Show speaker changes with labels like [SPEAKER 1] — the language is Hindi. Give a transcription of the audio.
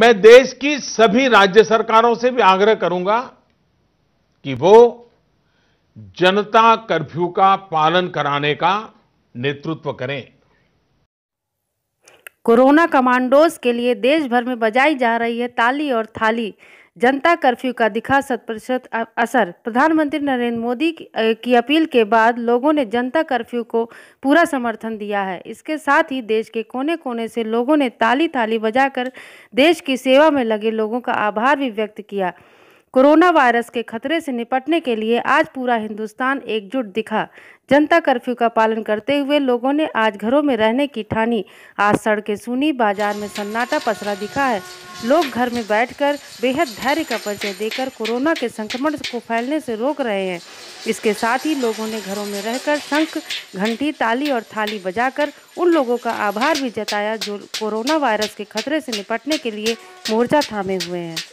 [SPEAKER 1] मैं देश की सभी राज्य सरकारों से भी आग्रह करूंगा कि वो जनता कर्फ्यू का पालन कराने का नेतृत्व करें
[SPEAKER 2] कोरोना कमांडोज के लिए देश भर में बजाई जा रही है ताली और थाली जनता कर्फ्यू का दिखा शत प्रतिशत असर प्रधानमंत्री नरेंद्र मोदी की अपील के बाद लोगों ने जनता कर्फ्यू को पूरा समर्थन दिया है इसके साथ ही देश के कोने कोने से लोगों ने ताली ताली बजाकर देश की सेवा में लगे लोगों का आभार भी व्यक्त किया कोरोना वायरस के खतरे से निपटने के लिए आज पूरा हिंदुस्तान एकजुट दिखा जनता कर्फ्यू का पालन करते हुए लोगों ने आज घरों में रहने की ठानी आज सड़कें सुनी बाजार में सन्नाटा पसरा दिखा है लोग घर में बैठकर बेहद धैर्य का परिचय देकर कोरोना के संक्रमण को फैलने से रोक रहे हैं इसके साथ ही लोगों ने घरों में रहकर शंख घंटी ताली और थाली बजाकर उन लोगों का आभार भी जताया जो कोरोना वायरस के खतरे से निपटने के लिए मोर्चा थामे हुए हैं